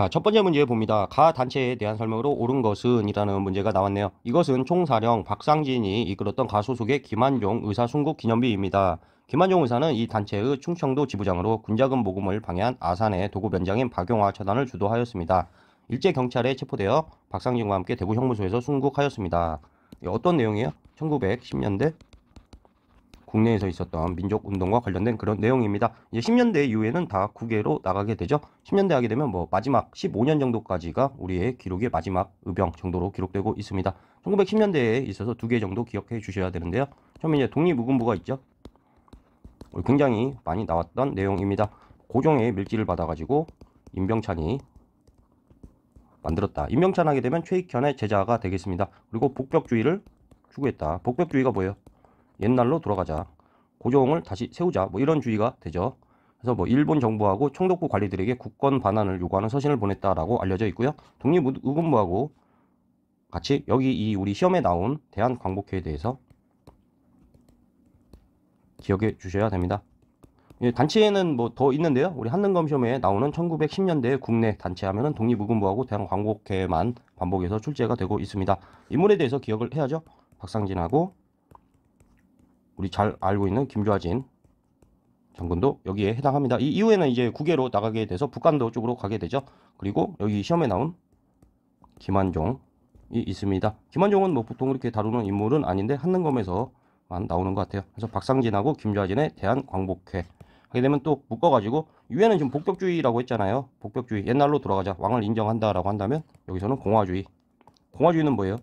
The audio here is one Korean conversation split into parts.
자, 첫 번째 문제 봅니다. 가 단체에 대한 설명으로 옳은 것은 이라는 문제가 나왔네요. 이것은 총사령 박상진이 이끌었던 가 소속의 김한종 의사 순국 기념비입니다. 김한종 의사는 이 단체의 충청도 지부장으로 군자금 모금을 방해한 아산의 도구 변장인 박용화 처단을 주도하였습니다. 일제 경찰에 체포되어 박상진과 함께 대구 형무소에서 순국하였습니다. 예, 어떤 내용이에요? 1910년대 국내에서 있었던 민족 운동과 관련된 그런 내용입니다. 이제 10년대 이후에는 다 국외로 나가게 되죠. 10년대 하게 되면 뭐 마지막 15년 정도까지가 우리의 기록의 마지막 의병 정도로 기록되고 있습니다. 1910년대에 있어서 두 개 정도 기억해 주셔야 되는데요. 처음에 이제 독립무군부가 있죠. 어, 굉장히 많이 나왔던 내용입니다. 고종의 밀지를 받아가지고 임병찬이 만들었다. 임병찬하게 되면 최익현의 제자가 되겠습니다. 그리고 복벽주의를 추구했다. 복벽주의가 뭐예요? 옛날로 돌아가자. 고종을 다시 세우자. 뭐 이런 주의가 되죠. 그래서 뭐 일본 정부하고 총독부 관리들에게 국권 반환을 요구하는 서신을 보냈다라고 알려져 있고요. 독립의군부하고 같이 여기 이 우리 시험에 나온 대한광복회에 대해서 기억해 주셔야 됩니다. 예, 단체에는 뭐 더 있는데요. 우리 한능검 시험에 나오는 1910년대 국내 단체 하면은 독립의군부하고 대한광복회만 반복해서 출제가 되고 있습니다. 인물에 대해서 기억을 해야죠. 박상진하고 우리 잘 알고 있는 김좌진 장군도 여기에 해당합니다. 이 이후에는 이제 국외로 나가게 돼서 북한도 쪽으로 가게 되죠. 그리고 여기 시험에 나온 김한종이 있습니다. 김한종은 뭐 보통 이렇게 다루는 인물은 아닌데 한능검에서만 나오는 것 같아요. 그래서 박상진하고 김좌진에 대한 광복회 하게 되면 또 묶어가지고 유엔은 지금 복벽주의라고 했잖아요. 복벽주의 옛날로 돌아가자 왕을 인정한다라고 한다면 여기서는 공화주의. 공화주의는 뭐예요?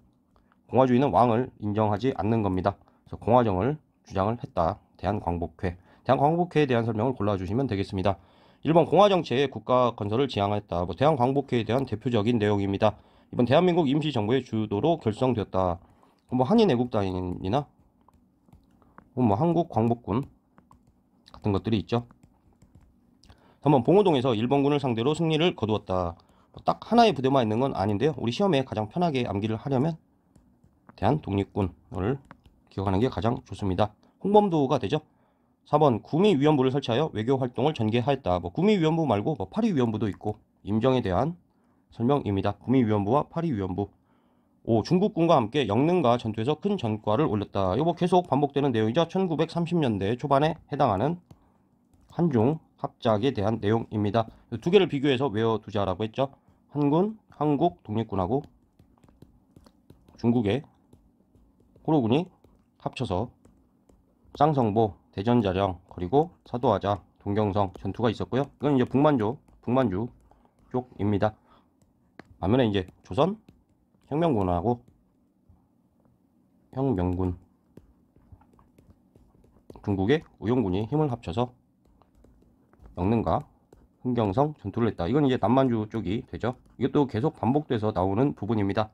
공화주의는 왕을 인정하지 않는 겁니다. 그래서 공화정을 주장을 했다. 대한광복회. 대한광복회에 대한 설명을 골라주시면 되겠습니다. 1번 공화정체의 국가 건설을 지향했다. 뭐 대한광복회에 대한 대표적인 내용입니다. 이번 대한민국 임시정부의 주도로 결성되었다. 뭐 한인애국당이나 뭐 한국광복군 같은 것들이 있죠. 3번 봉호동에서 일본군을 상대로 승리를 거두었다. 뭐딱 하나의 부대만 있는 건 아닌데요. 우리 시험에 가장 편하게 암기를 하려면 대한 독립군을 기억하는 게 가장 좋습니다. 홍범도가 되죠. 4번 구미위원부를 설치하여 외교활동을 전개하였다. 뭐 구미위원부 말고 뭐 파리위원부도 있고 임정에 대한 설명입니다. 구미위원부와 파리위원부 5. 중국군과 함께 영릉과 전투에서 큰 전과를 올렸다. 이거 뭐 계속 반복되는 내용이죠. 1930년대 초반에 해당하는 한중 합작에 대한 내용입니다. 두 개를 비교해서 외워두자라고 했죠. 한군, 한국 독립군하고 중국의 호로군이 합쳐서 쌍성보, 대전자령, 그리고 사도하자 동경성 전투가 있었고요. 이건 이제 북만조, 북만주 쪽입니다. 반면에 이제 조선 혁명군하고 혁명군 중국의 우용군이 힘을 합쳐서 영릉과 흥경성 전투를 했다. 이건 이제 남만주 쪽이 되죠. 이것도 계속 반복돼서 나오는 부분입니다.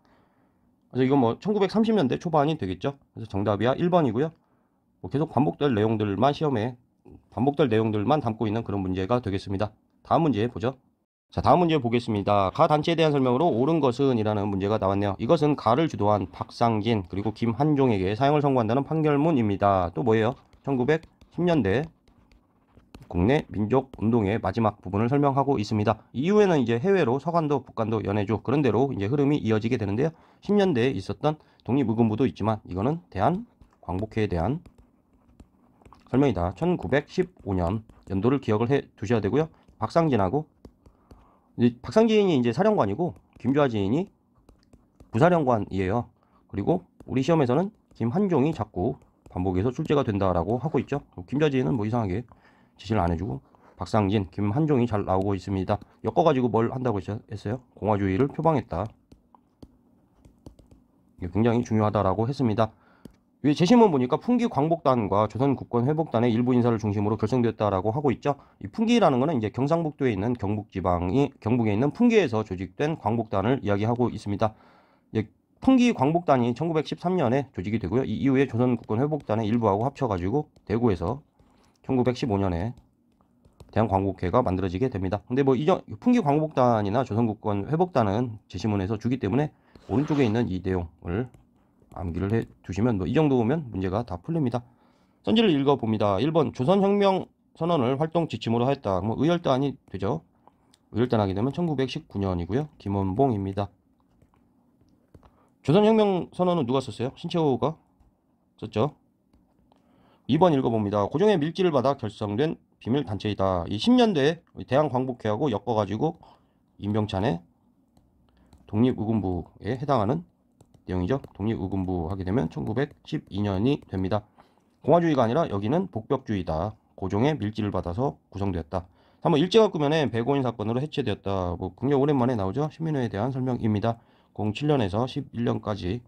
그래서 이건 뭐 1930년대 초반이 되겠죠. 그래서 정답이야 1번이고요. 뭐 계속 반복될 내용들만 시험에 반복될 내용들만 담고 있는 그런 문제가 되겠습니다. 다음 문제 보죠. 자 다음 문제 보겠습니다. 가 단체에 대한 설명으로 옳은 것은 이라는 문제가 나왔네요. 이것은 가를 주도한 박상진 그리고 김한종에게 사형을 선고한다는 판결문입니다. 또 뭐예요? 1910년대 국내 민족 운동의 마지막 부분을 설명하고 있습니다. 이후에는 이제 해외로 서간도 북간도 연해주 그런 대로 이제 흐름이 이어지게 되는데요. 10년대에 있었던 독립무군부도 있지만 이거는 대한 광복회에 대한 설명이다. 1915년 연도를 기억을 해 두셔야 되고요. 박상진하고 박상진이 이제 사령관이고 김좌인이 부사령관이에요. 그리고 우리 시험에서는 김한종이 자꾸 반복해서 출제가 된다라고 하고 있죠. 김좌진은 뭐 이상하게 지시를 안 해주고 박상진, 김한종이 잘 나오고 있습니다. 엮어가지고 뭘 한다고 했어요? 공화주의를 표방했다. 굉장히 중요하다라고 했습니다. 위 제시문 보니까 풍기 광복단과 조선국권 회복단의 일부 인사를 중심으로 결성됐다라고 하고 있죠. 이 풍기라는 거는 이제 경상북도에 있는 경북지방이 경북에 있는 풍기에서 조직된 광복단을 이야기하고 있습니다. 풍기 광복단이 1913년에 조직이 되고요. 이 이후에 조선국권 회복단의 일부하고 합쳐가지고 대구에서 1915년에 대한광복회가 만들어지게 됩니다. 근데 뭐 이전 풍기광복단이나 조선국권 회복단은 제시문에서 주기 때문에 오른쪽에 있는 이 내용을 암기를 해 두시면 뭐 이 정도면 문제가 다 풀립니다. 선지를 읽어봅니다. 1번 조선혁명 선언을 활동 지침으로 하였다. 뭐 의열단이 되죠. 의열단하게 되면 1919년이고요. 김원봉입니다. 조선혁명 선언은 누가 썼어요? 신채호가 썼죠. 2번 읽어봅니다. 고종의 밀기를 받아 결성된 비밀 단체이다. 이 10년대에 대한광복회하고 엮어가지고 임병찬의 독립우군부에 해당하는 내용이죠. 독립우군부 하게 되면 1912년이 됩니다. 공화주의가 아니라 여기는 복벽주의다. 고종의 밀지를 받아서 구성되었다. 한번 일제가구면에 배고인 사건으로 해체되었다. 뭐 굉장히 오랜만에 나오죠. 시민회에 대한 설명입니다. 07년에서 11년까지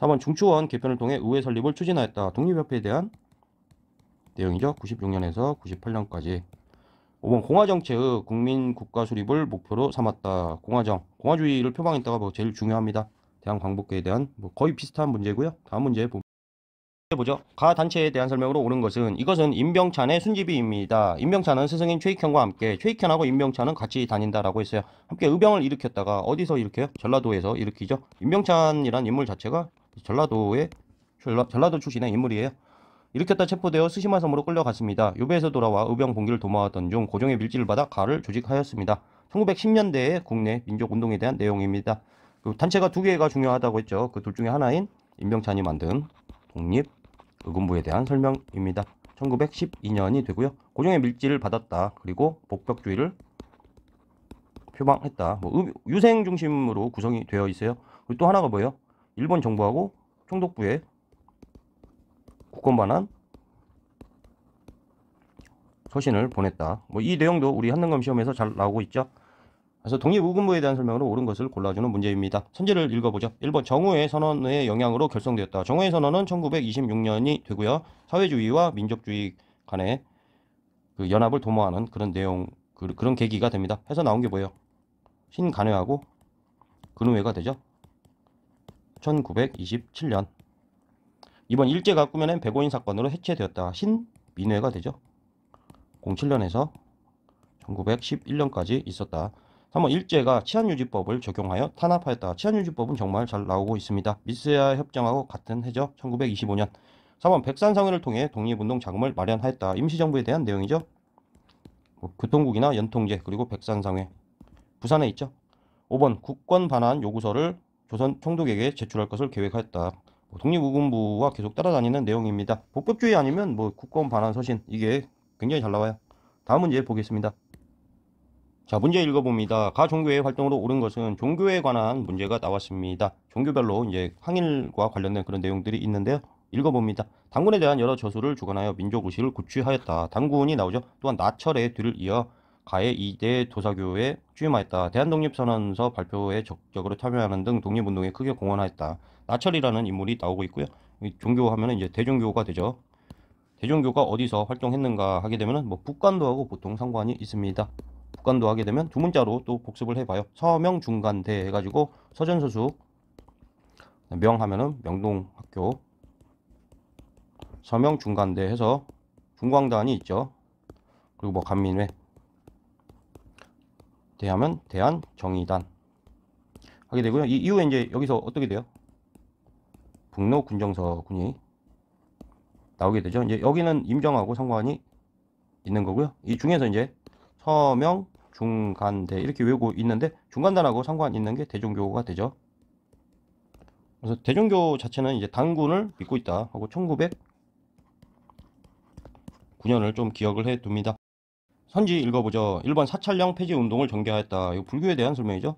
4번 중추원 개편을 통해 의회 설립을 추진하였다. 독립협회에 대한 내용이죠. 96년에서 98년까지 5번 공화정체의 국민 국가 수립을 목표로 삼았다. 공화정, 공화주의를 표방했다가 뭐 제일 중요합니다. 대한 광복계에 대한 뭐 거의 비슷한 문제고요. 다음 문제 보죠. 가 단체에 대한 설명으로 옳은 것은 이것은 임병찬의 순집이입니다 임병찬은 스승인 최익현과 함께 최익현하고 임병찬은 같이 다닌다라고 했어요. 함께 의병을 일으켰다가 어디서 일으켜요? 전라도에서 일으키죠. 임병찬이란 인물 자체가 전라도의 전라, 전라도 출신의 인물이에요. 일으켰다 체포되어 스시마 섬으로 끌려갔습니다. 요배에서 돌아와 의병 봉기를 도모하던 중 고종의 밀지를 받아 가를 조직하였습니다. 1910년대의 국내 민족운동에 대한 내용입니다. 그 단체가 두 개가 중요하다고 했죠. 그 둘 중에 하나인 임병찬이 만든 독립 의군부에 대한 설명입니다. 1912년이 되고요. 고종의 밀지를 받았다. 그리고 복벽주의를 표방했다. 뭐 유생 중심으로 구성이 되어 있어요. 그리고 또 하나가 뭐예요? 일본 정부하고 총독부의 복권반환 소신을 보냈다. 뭐 이 내용도 우리 한능검 시험에서 잘 나오고 있죠. 그래서 독립우군부에 대한 설명으로 옳은 것을 골라주는 문제입니다. 선제를 읽어보죠. 1번 정우의 선언의 영향으로 결성되었다. 정우의 선언은 1926년이 되고요. 사회주의와 민족주의 간의 그 연합을 도모하는 그런 내용, 그, 런 계기가 됩니다. 해서 나온 게 뭐예요? 신간회하고 근우회가 되죠. 1927년 이번 일제 가꾸면은 백오인 사건으로 해체되었다 신 민회가 되죠. 07년에서 1911년까지 있었다. 3번 일제가 치안유지법을 적용하여 탄압하였다. 치안유지법은 정말 잘 나오고 있습니다. 미스야 협정하고 같은 해죠. 1925년. 4번 백산상회를 통해 독립운동 자금을 마련하였다. 임시정부에 대한 내용이죠. 뭐, 교통국이나 연통제 그리고 백산상회. 부산에 있죠. 5번 국권 반환 요구서를 조선 총독에게 제출할 것을 계획하였다. 뭐 독립우군부와 계속 따라다니는 내용입니다. 복법주의 아니면 뭐 국권 반환 서신 이게 굉장히 잘 나와요. 다음 문제 보겠습니다. 자 문제 읽어봅니다. 가 종교의 활동으로 옳은 것은 종교에 관한 문제가 나왔습니다. 종교별로 이제 항일과 관련된 그런 내용들이 있는데요. 읽어봅니다. 당군에 대한 여러 저술을 주관하여 민족 의식을 구취하였다 당군이 나오죠. 또한 나철의 뒤를 이어 가해 이대 도사교에 취임하였다. 대한독립선언서 발표에 적극적으로 참여하는 등 독립운동에 크게 공헌하였다. 나철이라는 인물이 나오고 있고요. 종교 하면 이제 대종교가 되죠. 대종교가 어디서 활동했는가 하게 되면뭐 북간도하고 보통 상관이 있습니다. 북간도 하게 되면 두 문자로 또 복습을 해봐요. 서명 중간대 해가지고 서전서수 명 하면은 명동학교 서명 중간대 해서 중광단이 있죠. 그리고 뭐 간민회 대하면 대한 정의단 하게 되고요. 이 이후에 이제 여기서 어떻게 돼요? 북로 군정서군이 나오게 되죠. 이제 여기는 임정하고 상관이 있는 거고요. 이 중에서 이제 서명, 중간대 이렇게 외우고 있는데 중간단하고 상관 있는 게 대종교가 되죠. 그래서 대종교 자체는 이제 단군을 믿고 있다 하고 1909년을 좀 기억을 해 둡니다. 선지 읽어보죠. 1번 사찰령 폐지 운동을 전개하였다. 이거 불교에 대한 설명이죠.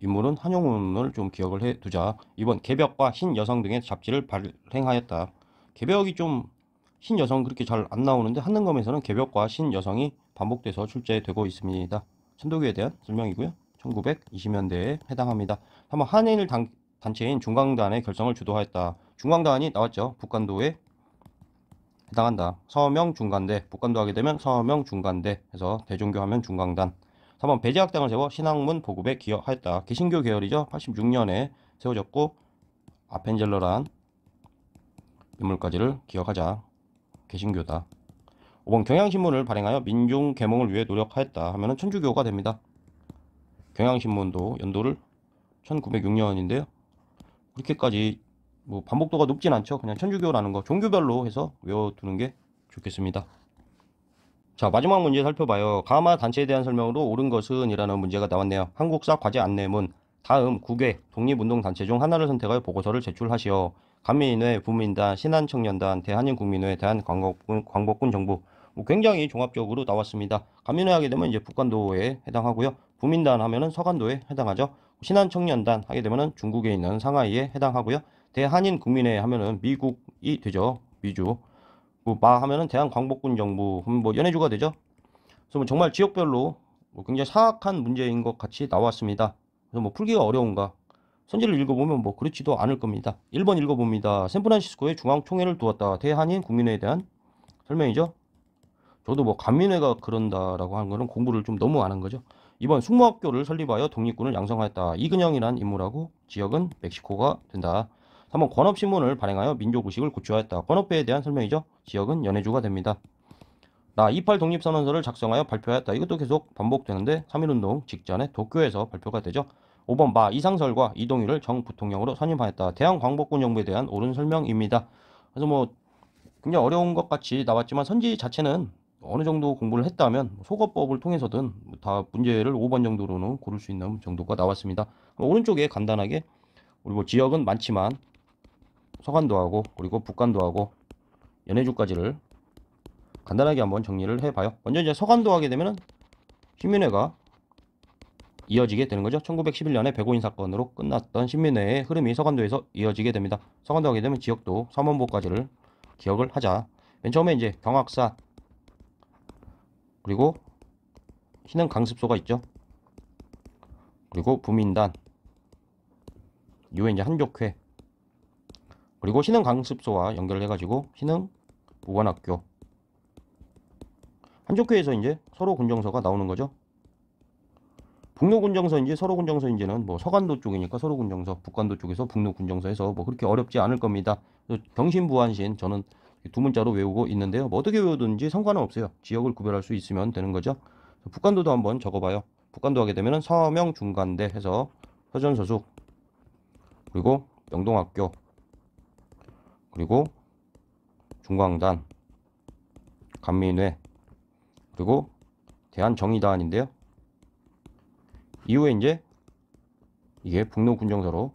인물은 한용운을 좀 기억을 해 두자. 2번 개벽과 신 여성 등의 잡지를 발행하였다. 개벽이 좀신 여성 그렇게 잘 안 나오는데 한능검에서는 개벽과 신 여성이 반복돼서 출제되고 있습니다. 천도교에 대한 설명이고요. 1920년대에 해당합니다. 3번 한일 단, 체인 중강단의 결성을 주도하였다. 중강단이 나왔죠. 북한도의 해당한다. 서명 중간대, 복간도 하게 되면 서명 중간대 해서 대종교 하면 중강단. 3번 배제학당을 세워 신학문 보급에 기여하였다. 개신교 계열이죠. 86년에 세워졌고 아펜젤러란 인물까지를 기억하자. 개신교다. 5번 경향신문을 발행하여 민중 계몽을 위해 노력하였다 하면은 천주교가 됩니다. 경향신문도 연도를 1906년인데요. 그렇게까지 뭐 반복도가 높진 않죠. 그냥 천주교라는 거 종교별로 해서 외워두는 게 좋겠습니다. 자 마지막 문제 살펴봐요. 가마 단체에 대한 설명으로 옳은 것은 이라는 문제가 나왔네요. 한국사 과제 안내문 다음 국외 독립운동단체 중 하나를 선택하여 보고서를 제출하시오. 감민인회, 부민단, 신한청년단, 대한인국민회, 대한광복군 광복군 정부 뭐 굉장히 종합적으로 나왔습니다. 감민회 하게 되면 이제 북한도에 해당하고요. 부민단 하면은 서간도에 해당하죠. 신한청년단 하게 되면은 중국에 있는 상하이에 해당하고요. 대한인 국민회 하면은 미국이 되죠. 미주. 뭐마 하면은 대한광복군 정부. 뭐 연해주가 되죠. 그래서 뭐 정말 지역별로 뭐 굉장히 사악한 문제인 것 같이 나왔습니다. 그래서 뭐 풀기가 어려운가. 선지를 읽어보면 뭐 그렇지도 않을 겁니다. 1번 읽어봅니다. 샌프란시스코에 중앙총회를 두었다. 대한인 국민회에 대한 설명이죠. 저도 뭐 감민회가 그런다라고 하는 거는 공부를 좀 너무 안 한 거죠. 이번 숙모학교를 설립하여 독립군을 양성하였다. 이근영이란 인물하고 지역은 멕시코가 된다. 3번 권업신문을 발행하여 민족의식을 구축하였다. 권업회에 대한 설명이죠. 지역은 연해주가 됩니다. 나 28 독립선언서를 작성하여 발표하였다. 이것도 계속 반복되는데 3.1운동 직전에 도쿄에서 발표가 되죠. 5번 마 이상설과 이동희를 정부통령으로 선임하였다. 대한광복군 정부에 대한 옳은 설명입니다. 그래서 뭐 굉장히 어려운 것 같이 나왔지만 선지 자체는 어느 정도 공부를 했다면 소거법을 통해서든 다 문제를 5번 정도로는 고를 수 있는 정도가 나왔습니다. 오른쪽에 간단하게 그리고 뭐 지역은 많지만 서간도 하고 그리고 북간도 하고 연해주까지를 간단하게 한번 정리를 해봐요. 먼저 이제 서간도 하게 되면은 신민회가 이어지게 되는 거죠. 1911년에 백오인 사건으로 끝났던 신민회의 흐름이 서간도에서 이어지게 됩니다. 서간도 하게 되면 지역도 삼원보까지를 기억을 하자. 맨 처음에 이제 경악사 그리고 신흥 강습소가 있죠. 그리고 부민단 이후에 이제 한족회 그리고 신흥 강습소와 연결을 해가지고 신흥 보관학교 한족교에서 이제 서로 군정서가 나오는 거죠. 북로 군정서인지 서로 군정서인지는 뭐 서간도 쪽이니까 서로 군정서, 북간도 쪽에서 북로 군정서에서 뭐 그렇게 어렵지 않을 겁니다. 경신부안신 저는 두 문자로 외우고 있는데요. 뭐 어떻게 외우든지 상관은 없어요. 지역을 구별할 수 있으면 되는 거죠. 북간도도 한번 적어봐요. 북간도 하게 되면 서명 중간대 해서 서전서숙 그리고 영동학교 그리고 중광단, 감민회, 그리고 대한정의단인데요. 이후에 이제 이게 북로군정서로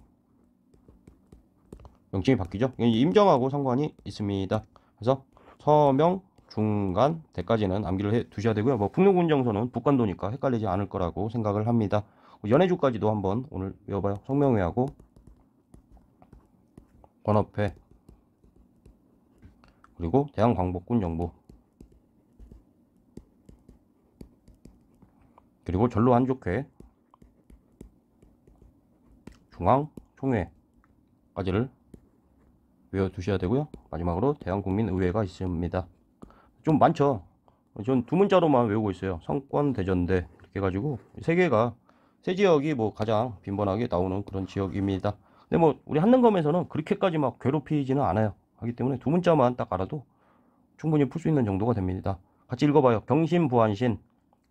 명칭이 바뀌죠. 임정하고 상관이 있습니다. 그래서 서명, 중간, 대까지는 암기를 해 두셔야 되고요. 뭐 북로군정서는 북간도니까 헷갈리지 않을 거라고 생각을 합니다. 연해주까지도 한번 오늘 외워봐요. 성명회하고 권업회 그리고 대한광복군 정부 그리고 전로 한족회 중앙총회까지를 외워두셔야 되고요. 마지막으로 대한국민의회가 있습니다. 좀 많죠. 전 두 문자로만 외우고 있어요. 성권 대전대 이렇게 해 가지고 세 개가 세 지역이 뭐 가장 빈번하게 나오는 그런 지역입니다. 근데 뭐 우리 한능검에서는 그렇게까지 막 괴롭히지는 않아요. 하기 때문에 두 문자만 딱 알아도 충분히 풀 수 있는 정도가 됩니다. 같이 읽어봐요. 경신부안신,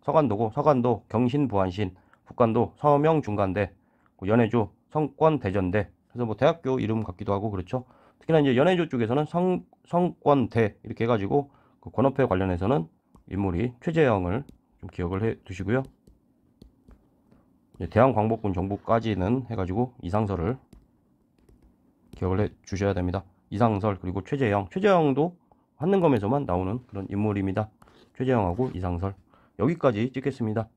서간도고, 서간도, 경신부안신, 북간도, 서명, 중간대, 뭐 연해주, 성권, 대전대. 그래서 뭐 대학교 이름 같기도 하고 그렇죠. 특히나 이제 연해주 쪽에서는 성, 성권대 이렇게 해가지고 그 권업회 관련해서는 인물이 최재형을 좀 기억을 해 두시고요. 대한광복군 정부까지는 해가지고 이상설을 기억을 해 주셔야 됩니다. 이상설 그리고 최재영 최재영도 한능검에서만 나오는 그런 인물입니다 최재영하고 이상설 여기까지 찍겠습니다